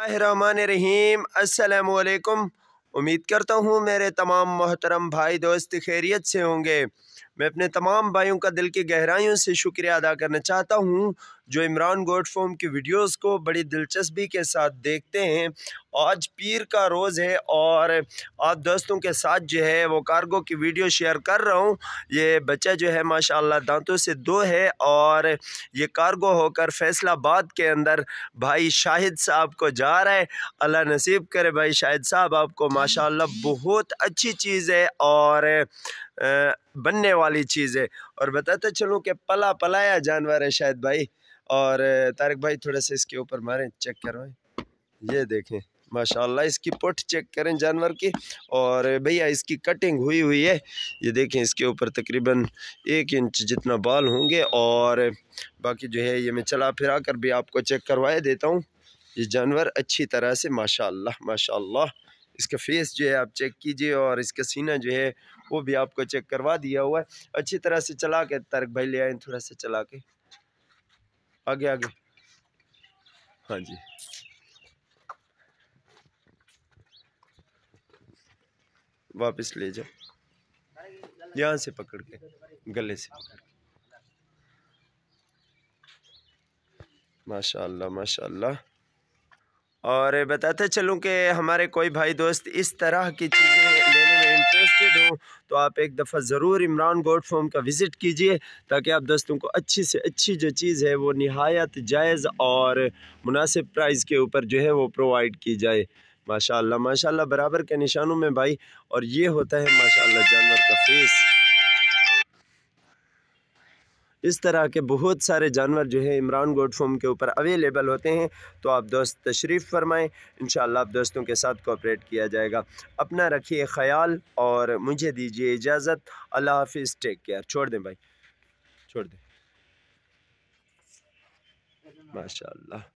रहीम अस्सलाम उम्मीद करता हूँ मेरे तमाम मोहतरम भाई दोस्त खैरियत से होंगे मैं अपने तमाम भाइयों का दिल की गहराइयों से शुक्रिया अदा करना चाहता हूँ जो इमरान गोड फॉर्म की वीडियोस को बड़ी दिलचस्पी के साथ देखते हैं आज पीर का रोज़ है और आप दोस्तों के साथ जो है वो कार्गो की वीडियो शेयर कर रहा हूँ ये बच्चा जो है माशाल्लाह दांतों से दो है और ये कार्गो होकर फैसलाबाद के अंदर भाई शाहिद साहब को जा रहा है अल्लाह नसीब करे भाई शाहिद साहब आपको माशाल्लाह बहुत अच्छी चीज़ है और बनने वाली चीज़ है और बताते चलूँ कि पला पलाया जानवर है शायद भाई और तारक भाई थोड़ा सा इसके ऊपर मारें चेक करवाएं ये देखें माशाल्लाह इसकी पुट चेक करें जानवर की और भैया इसकी कटिंग हुई हुई है ये देखें इसके ऊपर तकरीबन एक इंच जितना बाल होंगे और बाकी जो है ये मैं चला फिरा कर भी आपको चेक करवाए देता हूँ ये जानवर अच्छी तरह से माशाल्लाह माशाल्लाह इसका फेस जो है आप चेक कीजिए और इसका सीना जो है वो भी आपको चेक करवा दिया हुआ है अच्छी तरह से चला के तारक भाई ले आए थोड़ा सा चला के आगे आगे हाँ जी वापस ले जाओ यहाँ से पकड़ के गले से माशाल्लाह माशाल्लाह और बताते चलूँ कि हमारे कोई भाई दोस्त इस तरह की चीज़ें लेने में इंटरेस्टेड हो तो आप एक दफ़ा ज़रूर इमरान गोड फॉर्म का विज़िट कीजिए ताकि आप दोस्तों को अच्छी से अच्छी जो चीज़ है वो नहायत जायज़ और मुनासिब प्राइस के ऊपर जो है वो प्रोवाइड की जाए माशाल्लाह माशाल्लाह बराबर के निशानों में भाई और ये होता है माशाल्लाह जानवर का फेस इस तरह के बहुत सारे जानवर जो है इमरान गोड फॉर्म के ऊपर अवेलेबल होते हैं तो आप दोस्त तशरीफ़ फरमाएँ इन आप दोस्तों के साथ कोऑपरेट किया जाएगा अपना रखिए ख्याल और मुझे दीजिए इजाज़त अल्लाह हाफिज़ टेक केयर छोड़ दें भाई छोड़ दें माशा